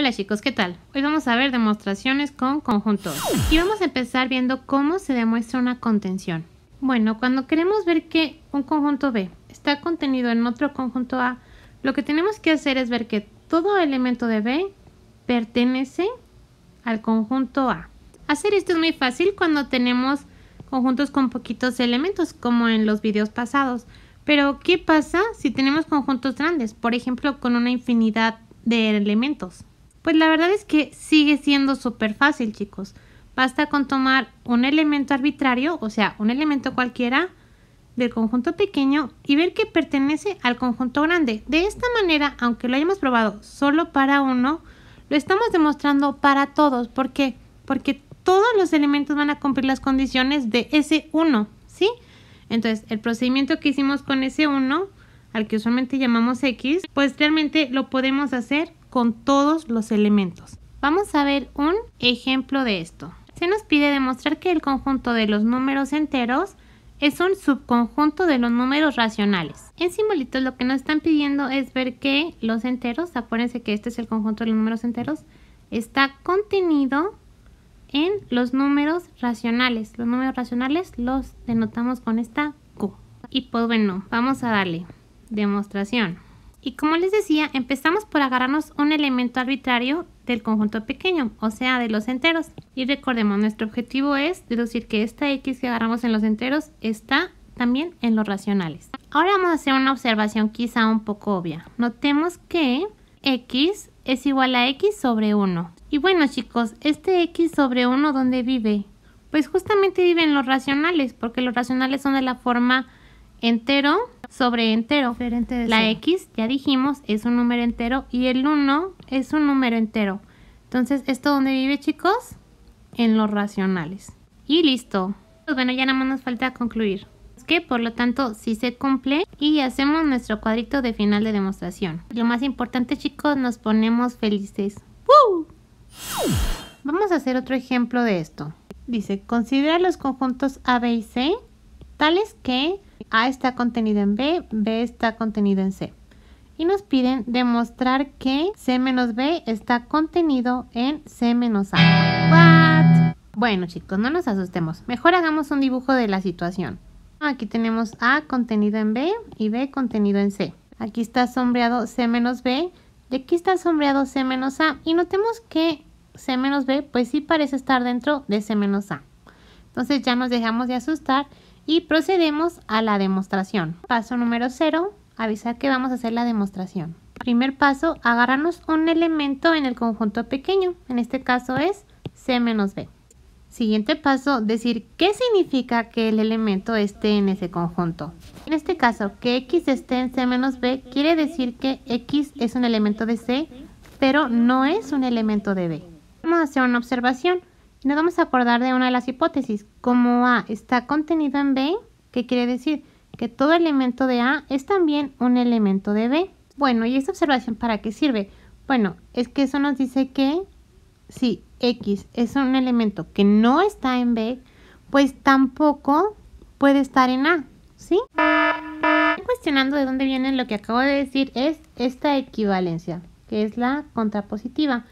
Hola chicos, ¿qué tal? Hoy vamos a ver demostraciones con conjuntos y vamos a empezar viendo cómo se demuestra una contención. Bueno, cuando queremos ver que un conjunto B está contenido en otro conjunto A, lo que tenemos que hacer es ver que todo elemento de B pertenece al conjunto A. Hacer esto es muy fácil cuando tenemos conjuntos con poquitos elementos, como en los videos pasados. Pero, ¿qué pasa si tenemos conjuntos grandes? Por ejemplo, con una infinidad de elementos. Pues la verdad es que sigue siendo súper fácil, chicos. Basta con tomar un elemento arbitrario, o sea, un elemento cualquiera del conjunto pequeño y ver que pertenece al conjunto grande. De esta manera, aunque lo hayamos probado solo para uno, lo estamos demostrando para todos. ¿Por qué? Porque todos los elementos van a cumplir las condiciones de ese uno, ¿sí? Entonces, el procedimiento que hicimos con ese 1, al que usualmente llamamos X, pues realmente lo podemos hacer con todos los elementos. Vamos a ver un ejemplo de esto. Se nos pide demostrar que el conjunto de los números enteros es un subconjunto de los números racionales. En simbolitos lo que nos están pidiendo es ver que los enteros, acuérdense que este es el conjunto de los números enteros, está contenido en los números racionales. Los números racionales los denotamos con esta Q. Y pues bueno, vamos a darle demostración. Y como les decía, empezamos por agarrarnos un elemento arbitrario del conjunto pequeño, o sea, de los enteros. Y recordemos, nuestro objetivo es deducir que esta x que agarramos en los enteros está también en los racionales. Ahora vamos a hacer una observación quizá un poco obvia. Notemos que x es igual a x sobre 1. Y bueno chicos, este x sobre 1 ¿dónde vive? Pues justamente vive en los racionales, porque los racionales son de la forma entero sobre entero. la X, ya dijimos, es un número entero y el 1 es un número entero. Entonces, ¿esto dónde vive, chicos? En los racionales. Y listo. Pues bueno, ya nada más nos falta concluir. Es que, por lo tanto, si sí se cumple y hacemos nuestro cuadrito de final de demostración. Lo más importante, chicos, nos ponemos felices. ¡Woo! Vamos a hacer otro ejemplo de esto. Dice, considera los conjuntos A, B y C tales que a está contenido en B, B está contenido en C. Y nos piden demostrar que C menos B está contenido en C menos A. Bueno chicos, no nos asustemos. Mejor hagamos un dibujo de la situación. Aquí tenemos A contenido en B y B contenido en C. Aquí está sombreado C menos B y aquí está sombreado C menos A. Y notemos que C menos B pues sí parece estar dentro de C menos A. Entonces ya nos dejamos de asustar y procedemos a la demostración. Paso número 0, avisar que vamos a hacer la demostración. Primer paso, agarrarnos un elemento en el conjunto pequeño, en este caso es C menos B. Siguiente paso, decir qué significa que el elemento esté en ese conjunto. En este caso, que X esté en C menos B quiere decir que X es un elemento de C, pero no es un elemento de B. Vamos a hacer una observación nos vamos a acordar de una de las hipótesis, como A está contenido en B, ¿qué quiere decir que todo elemento de A es también un elemento de B. Bueno, ¿y esta observación para qué sirve? Bueno, es que eso nos dice que si X es un elemento que no está en B, pues tampoco puede estar en A, ¿sí? Cuestionando de dónde viene lo que acabo de decir es esta equivalencia, que es la contrapositiva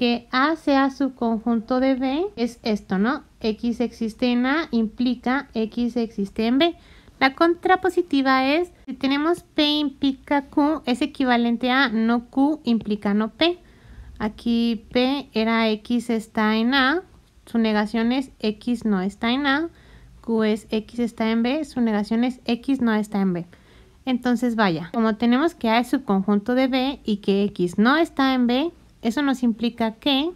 que A sea subconjunto de B es esto, ¿no? X existe en A implica X existe en B. La contrapositiva es, si tenemos P implica Q, es equivalente a no Q implica no P. Aquí P era X está en A, su negación es X no está en A, Q es X está en B, su negación es X no está en B. Entonces vaya, como tenemos que A es subconjunto de B y que X no está en B, eso nos implica que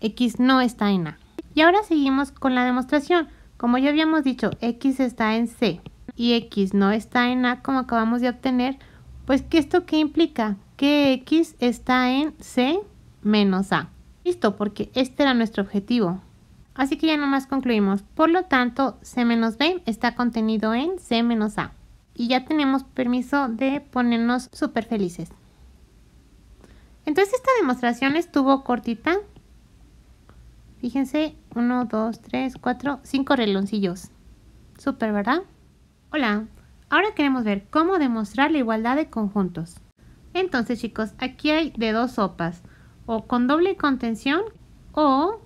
X no está en A. Y ahora seguimos con la demostración. Como ya habíamos dicho, X está en C y X no está en A como acabamos de obtener, pues qué esto qué implica? Que X está en C menos A. Listo, porque este era nuestro objetivo. Así que ya nomás concluimos. Por lo tanto, C menos B está contenido en C menos A. Y ya tenemos permiso de ponernos súper felices. Entonces esta demostración estuvo cortita. Fíjense, 1, 2, 3, 4, 5 reloncillos. Súper, ¿verdad? Hola, ahora queremos ver cómo demostrar la igualdad de conjuntos. Entonces chicos, aquí hay de dos sopas, o con doble contención o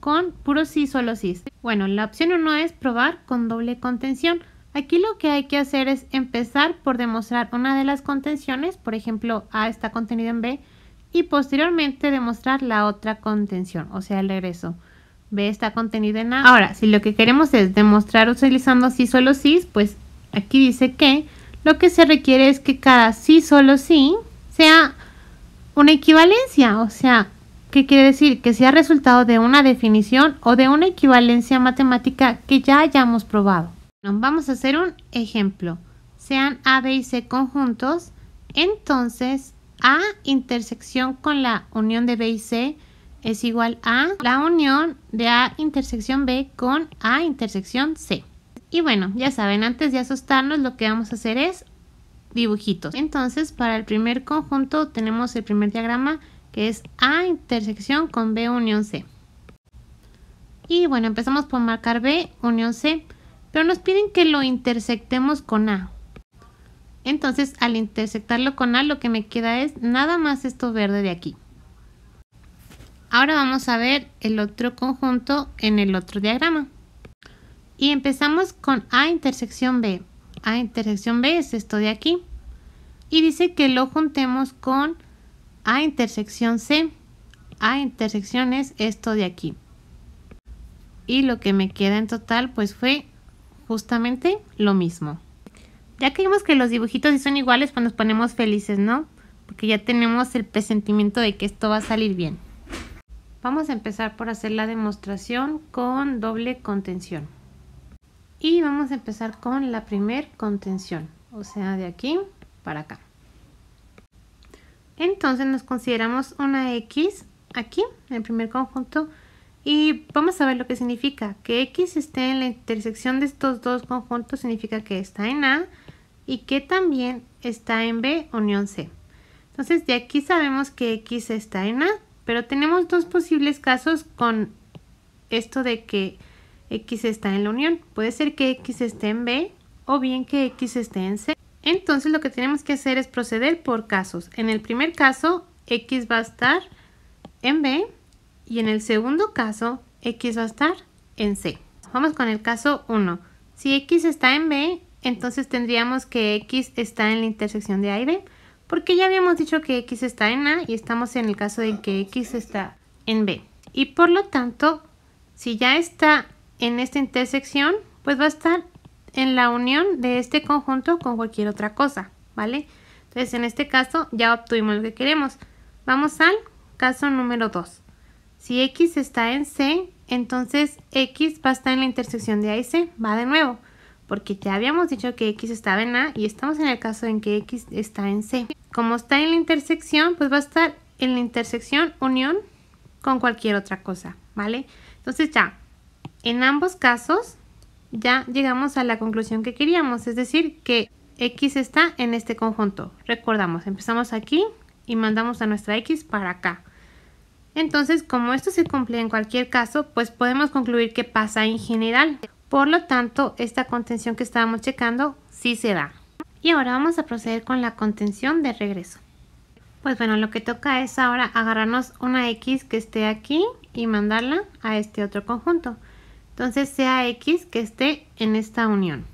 con puro sí, solo sí. Bueno, la opción 1 es probar con doble contención. Aquí lo que hay que hacer es empezar por demostrar una de las contenciones, por ejemplo, A está contenido en B, y posteriormente demostrar la otra contención, o sea, el regreso. B está contenido en A. Ahora, si lo que queremos es demostrar utilizando sí solo sí, pues aquí dice que lo que se requiere es que cada sí solo sí sea una equivalencia, o sea, ¿qué quiere decir? Que sea resultado de una definición o de una equivalencia matemática que ya hayamos probado. vamos a hacer un ejemplo. Sean A, B y C conjuntos, entonces a intersección con la unión de B y C es igual a la unión de A intersección B con A intersección C. Y bueno, ya saben, antes de asustarnos lo que vamos a hacer es dibujitos. Entonces, para el primer conjunto tenemos el primer diagrama que es A intersección con B unión C. Y bueno, empezamos por marcar B unión C, pero nos piden que lo intersectemos con A. Entonces, al intersectarlo con A, lo que me queda es nada más esto verde de aquí. Ahora vamos a ver el otro conjunto en el otro diagrama. Y empezamos con A intersección B. A intersección B es esto de aquí. Y dice que lo juntemos con A intersección C. A intersección es esto de aquí. Y lo que me queda en total pues fue justamente lo mismo ya que que los dibujitos sí son iguales, pues nos ponemos felices, ¿no? Porque ya tenemos el presentimiento de que esto va a salir bien. Vamos a empezar por hacer la demostración con doble contención. Y vamos a empezar con la primer contención, o sea, de aquí para acá. Entonces nos consideramos una X aquí, en el primer conjunto, y vamos a ver lo que significa. Que X esté en la intersección de estos dos conjuntos significa que está en A y que también está en B unión C. Entonces de aquí sabemos que X está en A, pero tenemos dos posibles casos con esto de que X está en la unión. Puede ser que X esté en B o bien que X esté en C. Entonces lo que tenemos que hacer es proceder por casos. En el primer caso, X va a estar en B y en el segundo caso, X va a estar en C. Vamos con el caso 1. Si X está en B, entonces tendríamos que X está en la intersección de A y B, porque ya habíamos dicho que X está en A y estamos en el caso de que X está en B. Y por lo tanto, si ya está en esta intersección, pues va a estar en la unión de este conjunto con cualquier otra cosa, ¿vale? Entonces en este caso ya obtuvimos lo que queremos. Vamos al caso número 2. Si X está en C, entonces X va a estar en la intersección de A y C, va de nuevo porque te habíamos dicho que X estaba en A y estamos en el caso en que X está en C. Como está en la intersección, pues va a estar en la intersección unión con cualquier otra cosa, ¿vale? Entonces ya, en ambos casos ya llegamos a la conclusión que queríamos, es decir, que X está en este conjunto. Recordamos, empezamos aquí y mandamos a nuestra X para acá. Entonces, como esto se cumple en cualquier caso, pues podemos concluir que pasa en general. Por lo tanto, esta contención que estábamos checando sí se da. Y ahora vamos a proceder con la contención de regreso. Pues bueno, lo que toca es ahora agarrarnos una X que esté aquí y mandarla a este otro conjunto. Entonces sea X que esté en esta unión.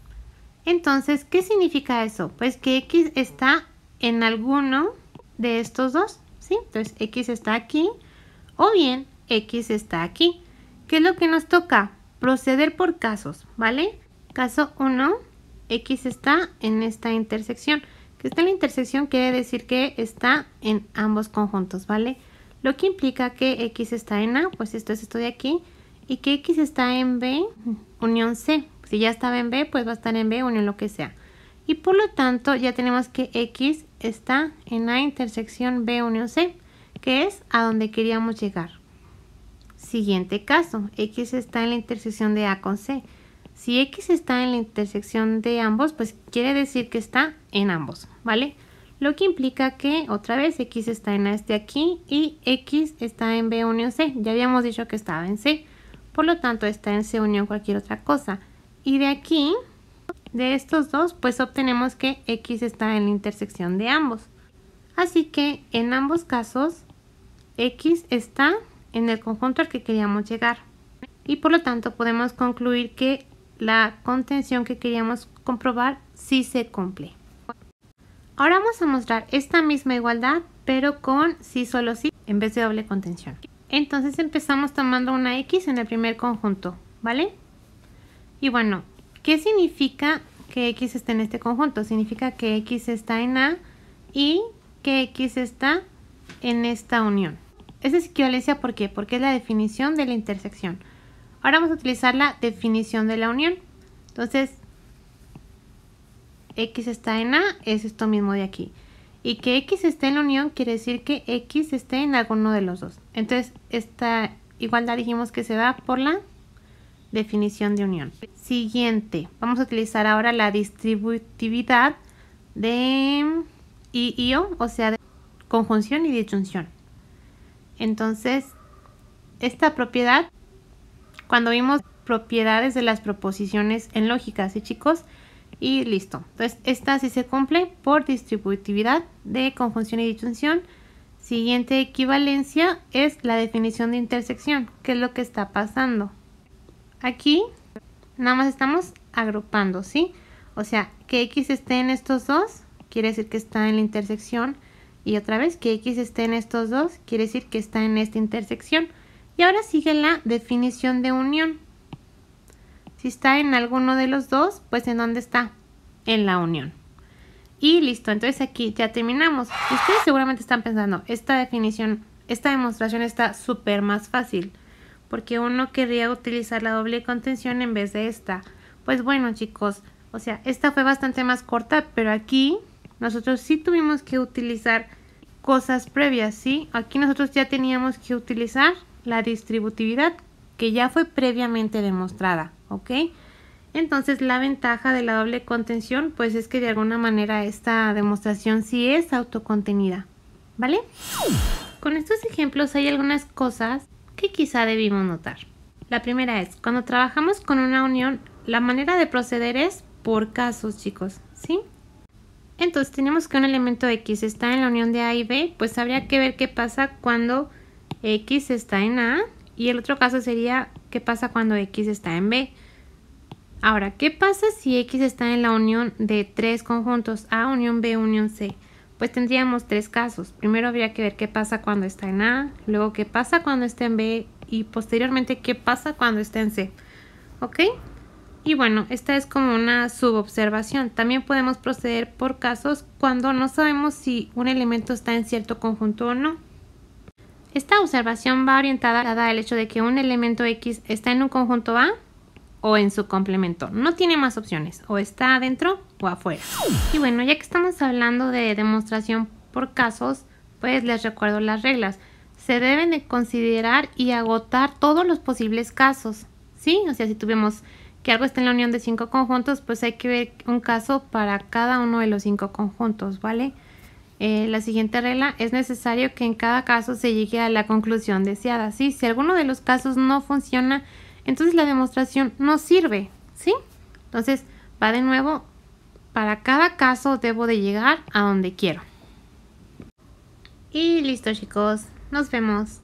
Entonces, ¿qué significa eso? Pues que X está en alguno de estos dos, ¿sí? Entonces X está aquí o bien X está aquí. ¿Qué es lo que nos toca? proceder por casos, ¿vale? Caso 1, X está en esta intersección. Que está en la intersección quiere decir que está en ambos conjuntos, ¿vale? Lo que implica que X está en A, pues esto es esto de aquí, y que X está en B, unión C. Si ya estaba en B, pues va a estar en B, unión lo que sea. Y por lo tanto, ya tenemos que X está en A intersección B, unión C, que es a donde queríamos llegar. Siguiente caso, X está en la intersección de A con C. Si X está en la intersección de ambos, pues quiere decir que está en ambos, ¿vale? Lo que implica que otra vez X está en este aquí y X está en B unión C. Ya habíamos dicho que estaba en C, por lo tanto está en C unión cualquier otra cosa. Y de aquí, de estos dos, pues obtenemos que X está en la intersección de ambos. Así que en ambos casos, X está en el conjunto al que queríamos llegar. Y por lo tanto podemos concluir que la contención que queríamos comprobar sí se cumple. Ahora vamos a mostrar esta misma igualdad pero con sí solo sí en vez de doble contención. Entonces empezamos tomando una X en el primer conjunto, ¿vale? Y bueno, ¿qué significa que X está en este conjunto? Significa que X está en A y que X está en esta unión. Esa es equivalencia ¿por qué? Porque es la definición de la intersección. Ahora vamos a utilizar la definición de la unión. Entonces, x está en A es esto mismo de aquí. Y que x esté en la unión quiere decir que x esté en alguno de los dos. Entonces, esta igualdad dijimos que se da por la definición de unión. Siguiente, vamos a utilizar ahora la distributividad de I y O, o sea, de conjunción y disyunción. Entonces, esta propiedad, cuando vimos propiedades de las proposiciones en lógica, ¿sí chicos? Y listo. Entonces, esta sí se cumple por distributividad de conjunción y disyunción. Siguiente equivalencia es la definición de intersección, ¿Qué es lo que está pasando. Aquí nada más estamos agrupando, ¿sí? O sea, que X esté en estos dos, quiere decir que está en la intersección y otra vez que x esté en estos dos, quiere decir que está en esta intersección. Y ahora sigue la definición de unión. Si está en alguno de los dos, pues ¿en dónde está? En la unión. Y listo, entonces aquí ya terminamos. Ustedes seguramente están pensando, esta definición, esta demostración está súper más fácil, porque uno querría utilizar la doble contención en vez de esta. Pues bueno chicos, o sea, esta fue bastante más corta, pero aquí nosotros sí tuvimos que utilizar cosas previas, ¿sí? Aquí nosotros ya teníamos que utilizar la distributividad que ya fue previamente demostrada, ¿ok? Entonces la ventaja de la doble contención pues es que de alguna manera esta demostración sí es autocontenida, ¿vale? Con estos ejemplos hay algunas cosas que quizá debimos notar. La primera es, cuando trabajamos con una unión, la manera de proceder es por casos, chicos, ¿sí? Entonces tenemos que un elemento x está en la unión de A y B, pues habría que ver qué pasa cuando x está en A y el otro caso sería qué pasa cuando x está en B. Ahora, ¿qué pasa si x está en la unión de tres conjuntos A, unión B, unión C? Pues tendríamos tres casos. Primero habría que ver qué pasa cuando está en A, luego qué pasa cuando está en B y posteriormente qué pasa cuando está en C. ¿Ok? Y bueno, esta es como una subobservación. También podemos proceder por casos cuando no sabemos si un elemento está en cierto conjunto o no. Esta observación va orientada al hecho de que un elemento X está en un conjunto A o en su complemento. No tiene más opciones, o está adentro o afuera. Y bueno, ya que estamos hablando de demostración por casos, pues les recuerdo las reglas. Se deben de considerar y agotar todos los posibles casos. ¿Sí? O sea, si tuvimos que algo está en la unión de cinco conjuntos, pues hay que ver un caso para cada uno de los cinco conjuntos, ¿vale? Eh, la siguiente regla, es necesario que en cada caso se llegue a la conclusión deseada, ¿sí? Si alguno de los casos no funciona, entonces la demostración no sirve, ¿sí? Entonces, va de nuevo, para cada caso debo de llegar a donde quiero. Y listo chicos, nos vemos.